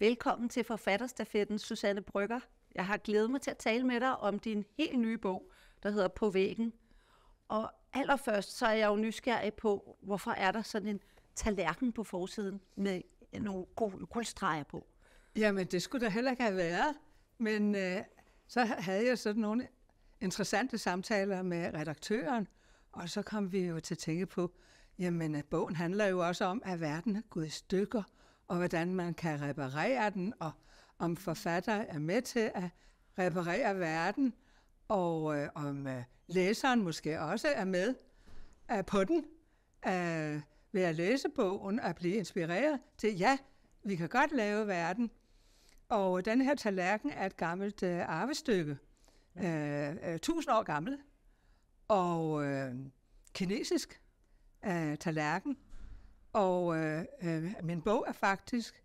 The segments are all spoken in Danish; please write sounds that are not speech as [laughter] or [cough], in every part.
Velkommen til forfatterstafetten, Susanne Brygger. Jeg har glædet mig til at tale med dig om din helt nye bog, der hedder På væggen. Og allerførst så er jeg jo nysgerrig på, hvorfor er der sådan en tallerken på forsiden med nogle gode kulstreger på? Jamen, det skulle der heller ikke have været. Men øh, så havde jeg sådan nogle interessante samtaler med redaktøren, og så kom vi jo til at tænke på, jamen, at øh, bogen handler jo også om, at verden er gået i stykker – og hvordan man kan reparere den, og om forfatter er med til at reparere verden, og øh, om øh, læseren måske også er med øh, på den øh, ved at læse bogen og blive inspireret til, ja, vi kan godt lave verden. Og den her tallerken er et gammelt øh, arvestykke, ja. øh, øh, år gammel, og øh, kinesisk øh, tallerken. Og øh, øh, min bog er faktisk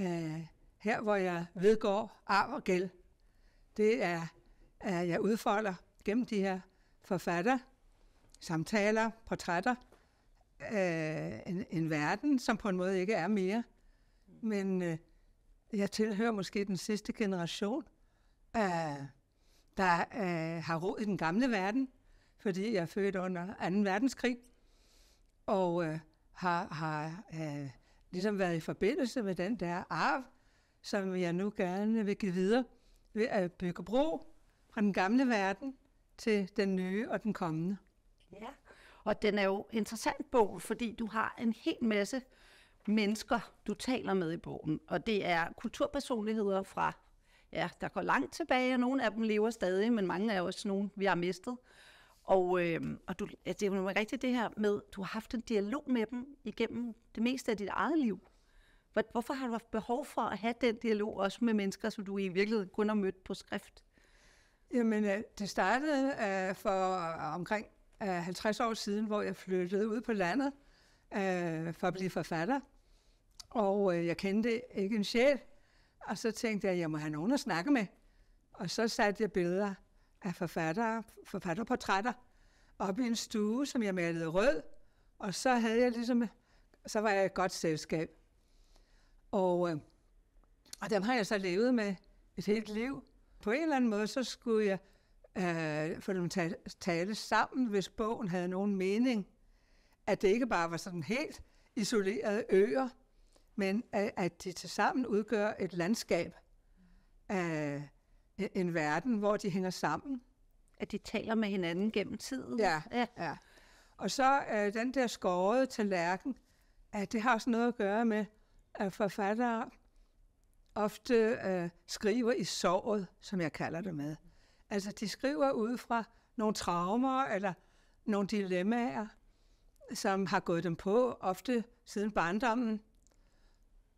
øh, her, hvor jeg vedgår arv og gæld. Det er, at jeg udfolder gennem de her forfatter, samtaler, portrætter, øh, en, en verden, som på en måde ikke er mere. Men øh, jeg tilhører måske den sidste generation, øh, der øh, har råd i den gamle verden, fordi jeg er født under 2. verdenskrig. Og øh, har, har øh, ligesom været i forbindelse med den der arv, som jeg nu gerne vil give videre ved at bygge bro fra den gamle verden til den nye og den kommende. Ja, og den er jo interessant bog, fordi du har en hel masse mennesker, du taler med i bogen, og det er kulturpersonligheder fra, ja, der går langt tilbage, og nogle af dem lever stadig, men mange er også nogle, vi har mistet. Og, øh, og du, altså, det er jo rigtigt det her med, du har haft en dialog med dem igennem det meste af dit eget liv. Hvorfor har du haft behov for at have den dialog også med mennesker, som du i virkeligheden kun har mødt på skrift? Jamen, øh, det startede uh, for øh, omkring uh, 50 år siden, hvor jeg flyttede ud på landet uh, for at blive forfatter. Og uh, jeg kendte ikke en sjæl. Og så tænkte jeg, at jeg må have nogen at snakke med. Og så satte jeg billeder af forfattere, forfatterportrætter op i en stue, som jeg malede rød, og så havde jeg ligesom, så var jeg et godt selskab. Og, øh, og dem har jeg så levet med et helt liv. På en eller anden måde, så skulle jeg øh, få dem tale, tale sammen, hvis bogen havde nogen mening. At det ikke bare var sådan helt isolerede øer, men at, at de tilsammen udgør et landskab af, en verden, hvor de hænger sammen. At de taler med hinanden gennem tiden. Ja, ja. ja. Og så øh, den der skårede tallerken, at det har også noget at gøre med, at forfattere ofte øh, skriver i såret, som jeg kalder det med. Altså, de skriver ud fra nogle traumer eller nogle dilemmaer, som har gået dem på, ofte siden barndommen.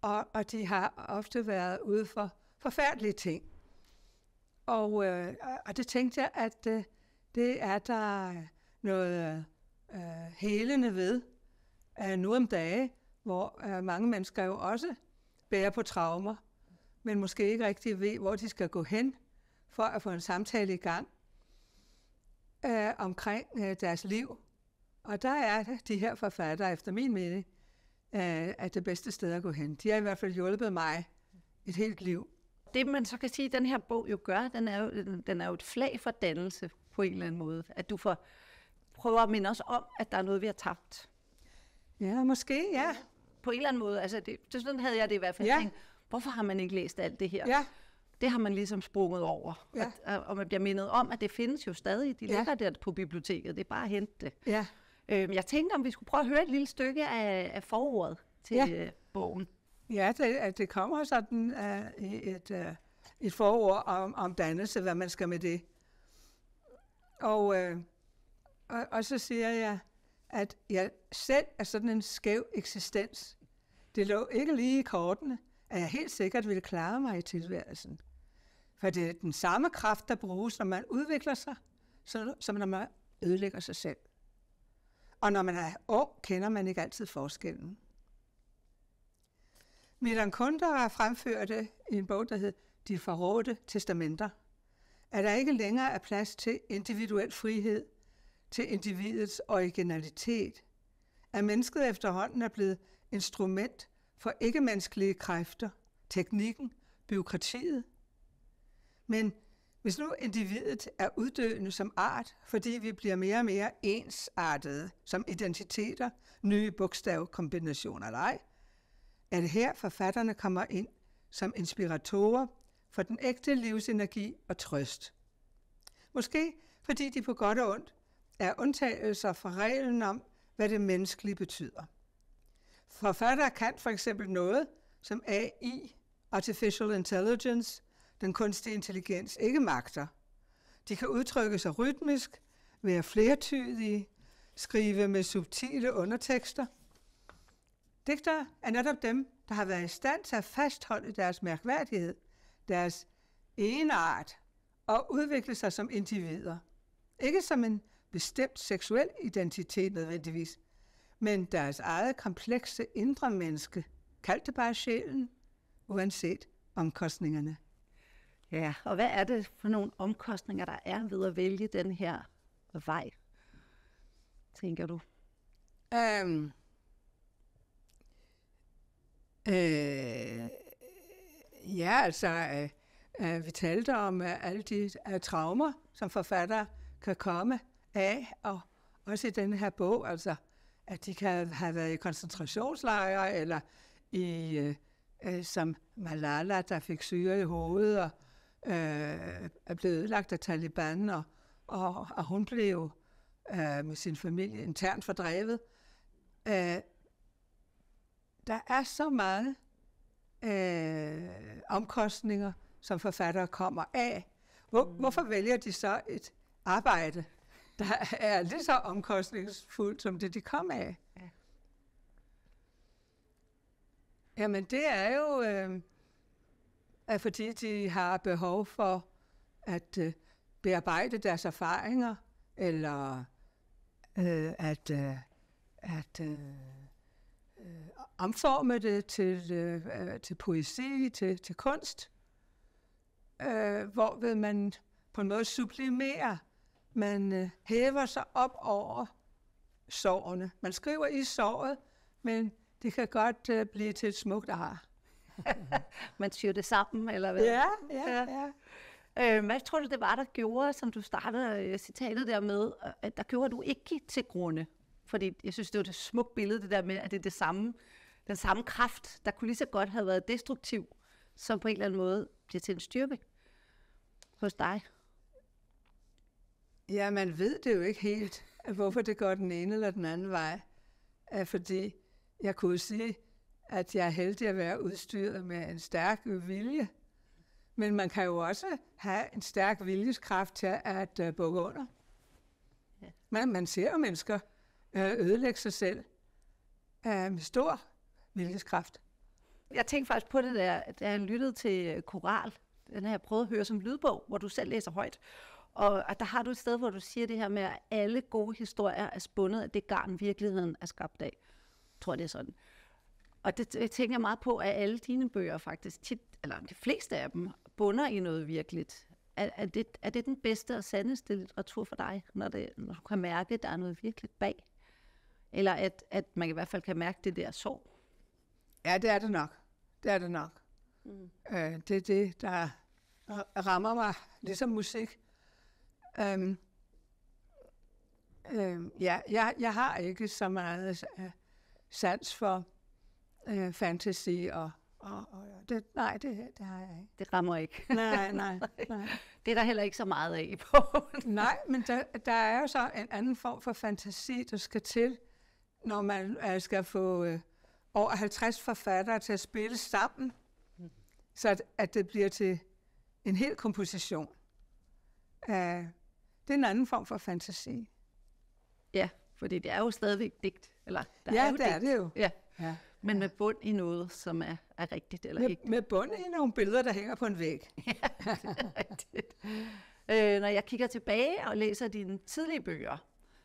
Og, og de har ofte været ude for forfærdelige ting. Og, øh, og det tænkte jeg, at øh, det er der øh, noget øh, helende ved øh, nu om dage, hvor øh, mange mennesker jo også bærer på traumer, men måske ikke rigtig ved, hvor de skal gå hen for at få en samtale i gang øh, omkring øh, deres liv. Og der er de her forfattere, efter min mening, øh, at det bedste sted at gå hen. De har i hvert fald hjulpet mig et helt liv det man så kan sige, at den her bog jo gør, den er jo, den er jo et flag for dannelse på en eller anden måde. At du får, prøver at minde os om, at der er noget, vi har tabt. Ja, måske, ja. På en eller anden måde. Altså, det, sådan havde jeg det i hvert fald. Ja. Tænkt, hvorfor har man ikke læst alt det her? Ja. Det har man ligesom sprunget over. Ja. Og, og man bliver mindet om, at det findes jo stadig. De ja. ligger der på biblioteket. Det er bare at hente det. Ja. Øhm, jeg tænkte, om vi skulle prøve at høre et lille stykke af, af forordet til ja. Øh, bogen. Ja, det, at det kommer sådan uh, et, uh, et forord om, om dannelse, hvad man skal med det. Og, uh, og, og så siger jeg, at jeg selv er sådan en skæv eksistens. Det lå ikke lige i kortene, at jeg helt sikkert ville klare mig i tilværelsen. For det er den samme kraft, der bruges, når man udvikler sig, som når man ødelægger sig selv. Og når man er ung, kender man ikke altid forskellen. Milan Kundera fremførte i en bog, der hed De forrådte testamenter, at der ikke længere er plads til individuel frihed, til individets originalitet, at mennesket efterhånden er blevet instrument for ikke-menneskelige kræfter, teknikken, byråkratiet. Men hvis nu individet er uddøende som art, fordi vi bliver mere og mere ensartede som identiteter, nye bogstavkombinationer eller ej, er det her forfatterne kommer ind som inspiratorer for den ægte livsenergi og trøst. Måske fordi de på godt og ondt er undtagelser fra reglen om, hvad det menneskelige betyder. Forfatter kan for eksempel noget, som AI, Artificial Intelligence, den kunstige intelligens, ikke magter. De kan udtrykke sig rytmisk, være flertydige, skrive med subtile undertekster – Digtere er netop dem, der har været i stand til at fastholde deres mærkværdighed, deres enart og udvikle sig som individer. Ikke som en bestemt seksuel identitet nødvendigvis, men deres eget komplekse indre menneske, kaldte det bare sjælen, uanset omkostningerne. Ja, og hvad er det for nogle omkostninger, der er ved at vælge den her vej, tænker du? Um, Øh, ja, altså, øh, øh, vi talte om øh, alle de øh, traumer, som forfatter kan komme af, og også i den her bog, altså, at de kan have været i koncentrationslejre, eller i, øh, øh, som Malala, der fik syre i hovedet, og øh, er blevet ødelagt af Taliban, og, og, og hun blev øh, med sin familie internt fordrevet. Øh, der er så meget øh, omkostninger, som forfattere kommer af. Hvor, mm. Hvorfor vælger de så et arbejde, der er lige så omkostningsfuldt som det, de kom af? Ja. Jamen, det er jo, øh, at fordi de har behov for at øh, bearbejde deres erfaringer, eller øh, at, øh, at øh, øh, omforme det til, øh, til poesi, til, til kunst, øh, ved man på en måde sublimerer, man øh, hæver sig op over sårene. Man skriver i såret, men det kan godt øh, blive til et smukt ar. [laughs] man syr det sammen, eller hvad? Ja, ja, ja. ja. Øh, hvad tror du, det var, der gjorde, som du startede øh, citatet der med, at der gjorde, at du ikke gik til grunde? fordi jeg synes, det var et smukt billede, det der med, at det er det samme, den samme kraft, der kunne lige så godt have været destruktiv, som på en eller anden måde bliver til en styrke hos dig. Ja, man ved det jo ikke helt, hvorfor det går den ene eller den anden vej. Fordi jeg kunne sige, at jeg er heldig at være udstyret med en stærk vilje. Men man kan jo også have en stærk viljeskraft til at øh, bukke under. Ja. Men man ser jo mennesker, ødelægge sig selv med stor viljeskraft. Jeg tænkte faktisk på det der, da jeg lyttede til Koral. Den har jeg prøvet at høre som lydbog, hvor du selv læser højt. Og der har du et sted, hvor du siger det her med, at alle gode historier er spundet af det garn, virkeligheden er skabt af. Jeg tror, det er sådan. Og det tænker jeg meget på, at alle dine bøger faktisk tit, eller de fleste af dem, bunder i noget virkeligt. Er, er, det, er det den bedste og sandeste litteratur for dig, når, det, når du kan mærke, at der er noget virkeligt bag? Eller at, at man i hvert fald kan mærke det der sorg. Ja, det er det nok. Det er det nok. Mm. Øh, det er det, der rammer mig, ligesom musik. Øhm, øhm, ja, jeg, jeg har ikke så meget øh, sans for øh, fantasy og og, og det, nej, det, det har jeg ikke. Det rammer ikke. [laughs] Nej, [laughs] nej, nej. det er der heller ikke så meget af på. nej, men der, der er jo så en anden form for fantasi, der skal til, når man øh, skal få øh, over 50 forfattere til at spille sammen, så at, at det bliver til en hel komposition. Uh, det er en anden form for fantasi. Ja, fordi det er jo stadigvæk digt. Eller, der ja, er jo det digt. er det jo. Ja. Ja. Men med bund i noget, som er, er rigtigt eller med, ikke. Med bund i nogle billeder, der hænger på en væg. [laughs] ja, det er rigtigt. Øh, når jeg kigger tilbage og læser dine tidlige bøger,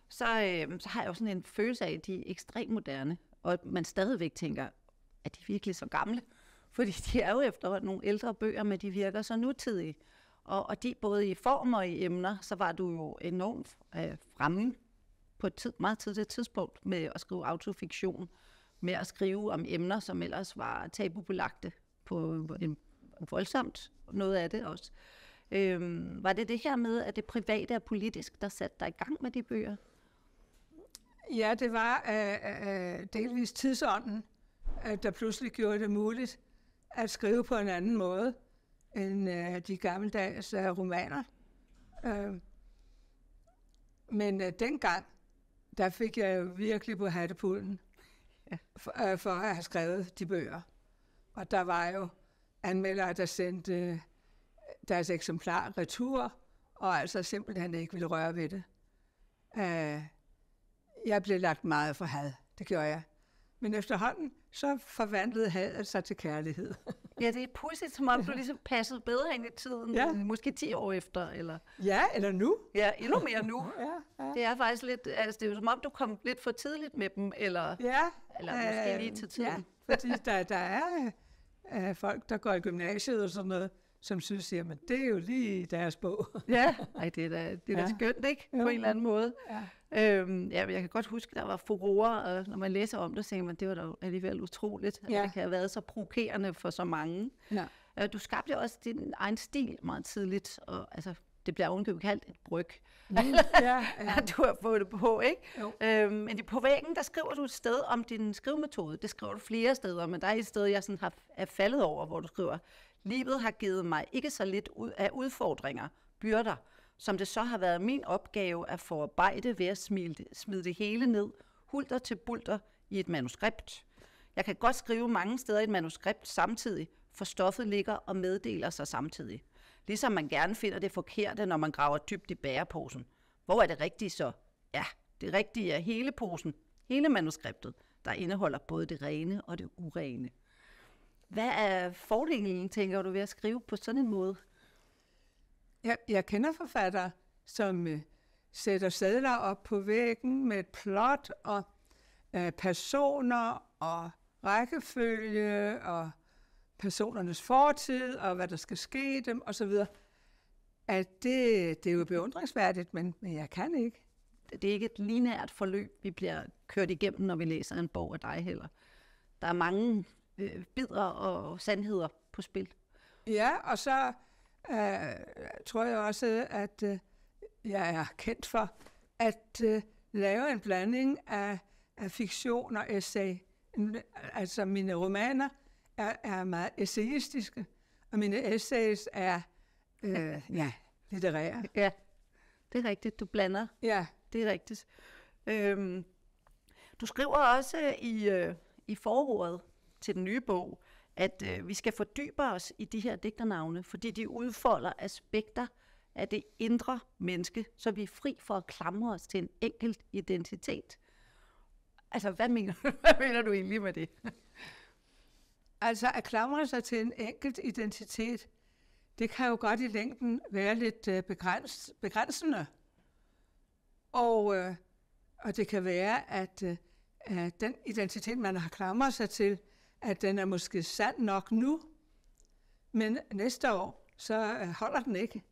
så, øh, så har jeg jo sådan en følelse af, at de er ekstremt moderne, og at man stadigvæk tænker, at de virkelig så gamle? Fordi de er jo efterhånden nogle ældre bøger, men de virker så nutidige. Og, og de både i form og i emner, så var du jo enormt øh, fremme på et tid, meget tidligt tidspunkt med at skrive autofiktion, med at skrive om emner, som ellers var tabubelagte på en voldsomt noget af det også. Øhm, var det det her med, at det private er politisk, der satte dig i gang med de bøger? Ja, det var øh, øh, øh, delvis tidsånden, øh, der pludselig gjorde det muligt at skrive på en anden måde end øh, de gammeldags øh, romaner. Øh, men øh, dengang, der fik jeg jo virkelig på hattepulden ja. for, øh, for at have skrevet de bøger. Og der var jo anmeldere, der sendte øh, deres eksemplar retur, og altså simpelthen ikke ville røre ved det. Øh, jeg blev lagt meget for had. Det gjorde jeg. Men efterhånden, så forvandlede hadet sig til kærlighed. [laughs] ja, det er pudsigt, som om du ligesom passede bedre ind i tiden, ja. måske 10 år efter. Eller... Ja, eller nu. Ja, endnu mere nu. [laughs] ja, ja. Det er faktisk lidt, altså det er som om, du kom lidt for tidligt med dem, eller, ja, eller måske øh, lige til tiden. Ja, fordi der, der er øh, folk, der går i gymnasiet og sådan noget, som synes, at det er jo lige deres bog. ja, [laughs] Ej, det er da, det er da ja. skønt, ikke? Jo. På en eller anden måde. Ja. Øhm, ja, jeg kan godt huske, der var furore, og når man læser om det, tænker man, det var da alligevel utroligt, ja. at det kan have været så provokerende for så mange. Ja. Øh, du skabte jo også din egen stil meget tidligt, og altså, det bliver ovenkøbet kaldt et bryg. Mm, ja, [laughs] ja. du har fået det på, ikke? Jo. Øhm, men på væggen, der skriver du et sted om din skrivemetode. Det skriver du flere steder, men der er et sted, jeg sådan har, er faldet over, hvor du skriver, livet har givet mig ikke så lidt ud af udfordringer, byrder, som det så har været min opgave at forarbejde ved at smide, smide det hele ned, hulter til bulter i et manuskript. Jeg kan godt skrive mange steder i et manuskript samtidig, for stoffet ligger og meddeler sig samtidig. Ligesom man gerne finder det forkerte, når man graver dybt i bæreposen. Hvor er det rigtige så? Ja, det rigtige er hele posen, hele manuskriptet, der indeholder både det rene og det urene. Hvad er fordelen, tænker du, ved at skrive på sådan en måde? Jeg, jeg kender forfattere, som øh, sætter sædler op på væggen med et plot og øh, personer og rækkefølge og personernes fortid og hvad der skal ske dem osv. At det, det er jo beundringsværdigt, men, men jeg kan ikke. Det er ikke et lineært forløb, vi bliver kørt igennem, når vi læser en bog af dig heller. Der er mange øh, bidder og sandheder på spil. Ja, og så øh, tror jeg også, at uh, jeg er kendt for at uh, lave en blanding af, af fiktion og essay. Altså mine romaner er, er meget essayistiske, og mine essays er øh, ja, litterære. [laughs] Ja, det er rigtigt. Du blander. Ja. Det er rigtigt. Øhm, du skriver også øh, i, øh, i forordet til den nye bog, at øh, vi skal fordybe os i de her digternavne, fordi de udfolder aspekter af det indre menneske, så vi er fri for at klamre os til en enkelt identitet. Altså, hvad mener, [laughs] hvad mener du egentlig med det? altså, at klamre sig til en enkelt identitet, det kan jo godt i længden være lidt øh, begræns, begrænsende. Og, øh, og det kan være, at øh, den identitet, man har klamret sig til, at den er måske sand nok nu, men næste år, så øh, holder den ikke.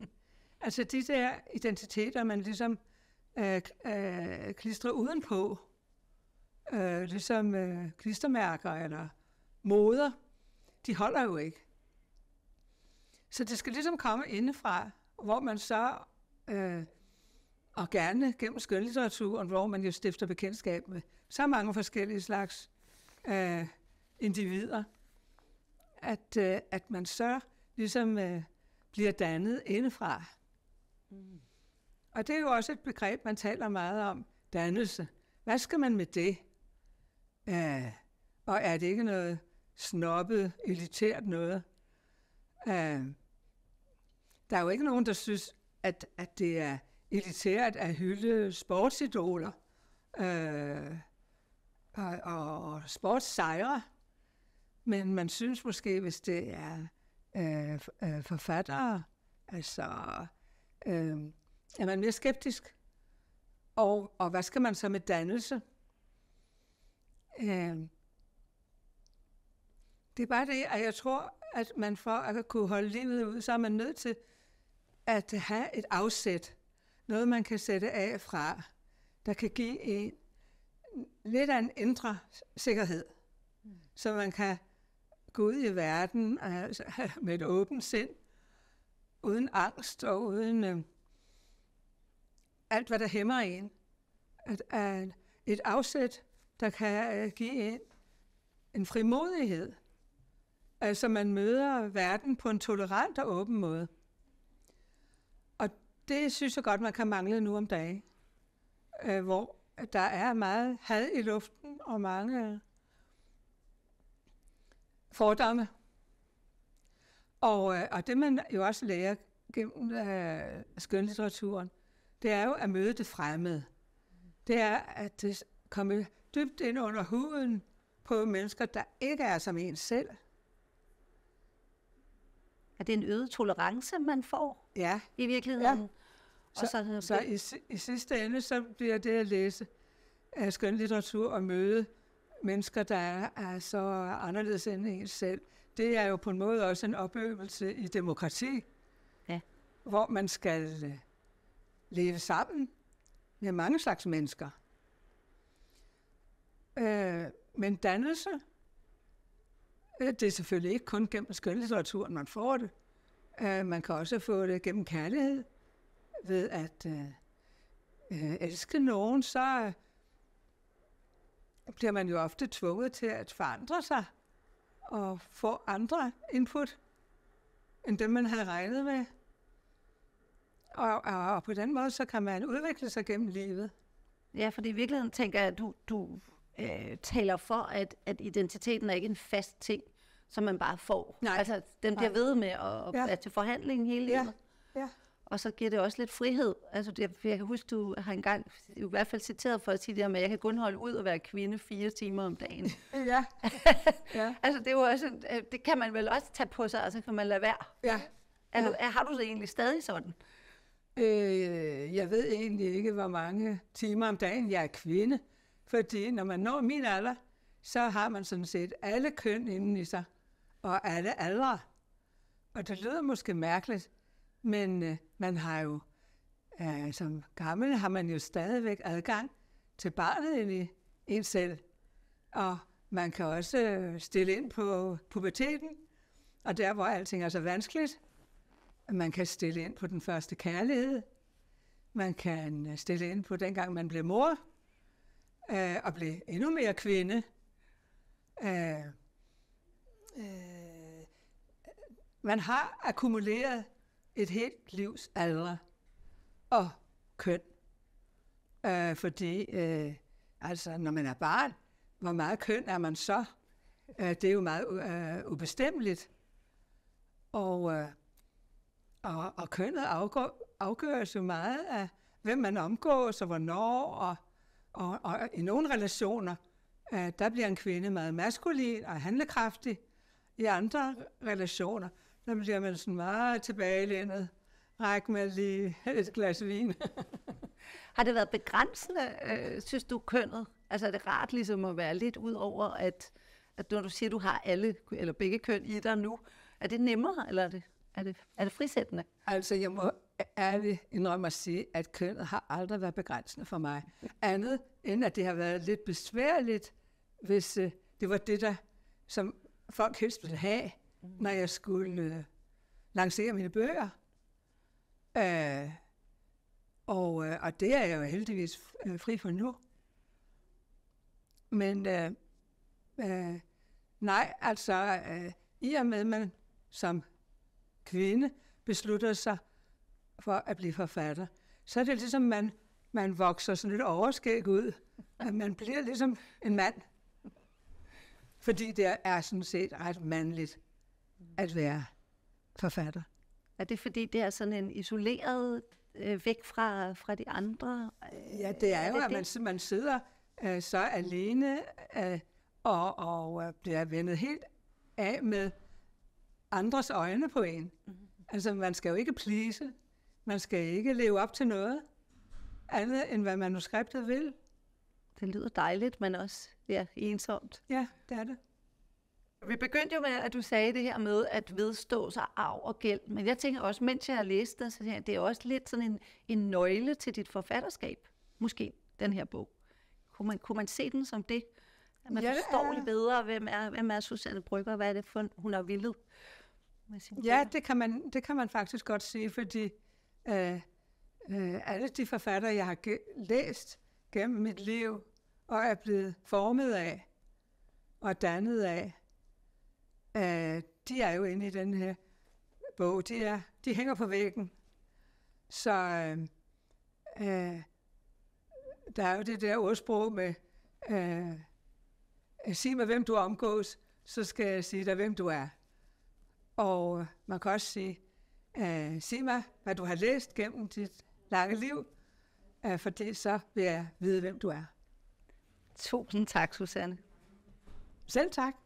Altså de der identiteter, man ligesom øh, øh, klistrer udenpå, øh, ligesom øh, klistermærker eller moder, de holder jo ikke. Så det skal ligesom komme indefra, hvor man så, øh, og gerne gennem skønlitteraturen, hvor man jo stifter bekendtskab med så mange forskellige slags øh, individer, at, øh, at man så ligesom øh, bliver dannet indefra. Mm. Og det er jo også et begreb, man taler meget om, dannelse. Hvad skal man med det? Æh, øh, og er det ikke noget snobbet, elitært noget? Æh, øh, der er jo ikke nogen, der synes, at, at det er elitært at hylde sportsidoler øh, og, og sportssejre. Men man synes måske, hvis det er øh, øh, forfattere, altså, øh, er man mere skeptisk. Og, og hvad skal man så med dannelse? Øh, det er bare det, at jeg tror, at man for at kunne holde livet ud, så er man nødt til at have et afsæt. Noget, man kan sætte af fra, der kan give en lidt af en indre sikkerhed. Mm. Så man kan gå ud i verden altså, [laughs] med et åbent sind, uden angst og uden øh, alt, hvad der hæmmer en. At, at et afsæt, der kan uh, give en en frimodighed. Altså man møder verden på en tolerant og åben måde. Og det synes jeg godt, man kan mangle nu om dagen, uh, øh, hvor der er meget had i luften og mange fordomme. Og, øh, og det man jo også lærer gennem øh, skønlitteraturen, det er jo at møde det fremmede. Det er at det komme dybt ind under huden på mennesker, der ikke er som en selv. Er det en øget tolerance, man får ja. i virkeligheden? Ja. Så, og så, så i, i sidste ende, så bliver det at læse af øh, skønlitteratur og møde mennesker, der er, er så anderledes end en selv, det er jo på en måde også en opøvelse i demokrati, ja. hvor man skal øh, leve sammen med mange slags mennesker. Øh, men dannelse, øh, det er selvfølgelig ikke kun gennem skønlitteraturen, man får det. Øh, man kan også få det gennem kærlighed, ved at øh, øh elske nogen, så bliver man jo ofte tvunget til at forandre sig og få andre input end dem, man havde regnet med. Og, og, og på den måde, så kan man udvikle sig gennem livet. Ja, fordi i virkeligheden tænker jeg, at du, du øh, taler for, at, at identiteten er ikke en fast ting, som man bare får. Nej. Altså, den bliver Nej. ved med at, være ja. til forhandling hele livet. Ja. ja. Og så giver det også lidt frihed. Altså, det, jeg kan huske, du har engang i hvert fald citeret for at sige det her med, at jeg kan kun holde ud og være kvinde fire timer om dagen. [laughs] ja. ja. [laughs] altså, det, er jo også, øh, det kan man vel også tage på sig, og så kan man lade være. Ja. Er du, ja. Har du det egentlig stadig sådan? Øh, jeg ved egentlig ikke, hvor mange timer om dagen jeg er kvinde. Fordi når man når min alder, så har man sådan set alle køn inden i sig. Og alle aldre. Og det lyder måske mærkeligt, men øh, man har jo, øh, som gammel, har man jo stadigvæk adgang til barnet ind i en selv. Og man kan også øh, stille ind på puberteten, og der, hvor alting er så vanskeligt. Man kan stille ind på den første kærlighed. Man kan øh, stille ind på dengang, man blev mor, øh, og blev endnu mere kvinde. Øh, øh, man har akkumuleret et helt livs alder og køn. Øh, fordi, øh, altså, når man er barn, hvor meget køn er man så? Øh, det er jo meget øh, ubestemmeligt. Og, øh, og, og kønnet afgår, afgøres jo meget af, hvem man omgås og hvornår. Og, og, og i nogle relationer, øh, der bliver en kvinde meget maskulin og handlekraftig. I andre relationer, der bliver man sådan meget tilbagelændet. Ræk med lige et glas vin. [laughs] Har det været begrænsende, øh, synes du, kønnet? Altså er det rart ligesom at være lidt ud over, at, at når du siger, at du har alle eller begge køn i dig nu, er det nemmere, eller er det, er det, er det frisættende? Altså jeg må ærligt indrømme at sige, at kønnet har aldrig været begrænsende for mig. Andet end at det har været lidt besværligt, hvis øh, det var det, der, som folk helst ville have når jeg skulle øh, lancere mine bøger. Æh, øh, og, øh, og det er jeg jo heldigvis øh, fri for nu. Men øh, øh, nej, altså øh, i og med, at man som kvinde beslutter sig for at blive forfatter, så er det ligesom, man, man vokser sådan lidt overskæg ud. At man bliver ligesom en mand. Fordi det er sådan set ret mandligt at være forfatter. Er det fordi, det er sådan en isoleret øh, væk fra, fra de andre? Øh, ja, det er jo, er det at man, man sidder øh, så alene øh, og, og øh, bliver vendet helt af med andres øjne på en. Mm-hmm. Altså, man skal jo ikke plise. Man skal ikke leve op til noget andet, end hvad manuskriptet vil. Det lyder dejligt, men også ja, ensomt. Ja, det er det. Vi begyndte jo med, at du sagde det her med at vedstå sig arv og gæld, men jeg tænker også, mens jeg har læst det, så tænker jeg, det er også lidt sådan en, en nøgle til dit forfatterskab, måske, den her bog. Kunne man, kunne man se den som det? At man ja, forstår lidt bedre, hvem er, hvem er Susanne Brygger, hvad er det for, hun har villet? Ja, det kan, man, det kan man faktisk godt sige, fordi øh, øh, alle de forfattere, jeg har læst gennem mit liv, og er blevet formet af og dannet af, øh, de er jo inde i den her bog. De, er, de hænger på væggen. Så øh, øh, der er jo det der ordsprog med, øh, øh sig mig, hvem du omgås, så skal jeg sige dig, hvem du er. Og øh, man kan også sige, øh, sig mig, hvad du har læst gennem dit lange liv, øh, for det så vil jeg vide, hvem du er. Tusind tak, Susanne. Selv tak.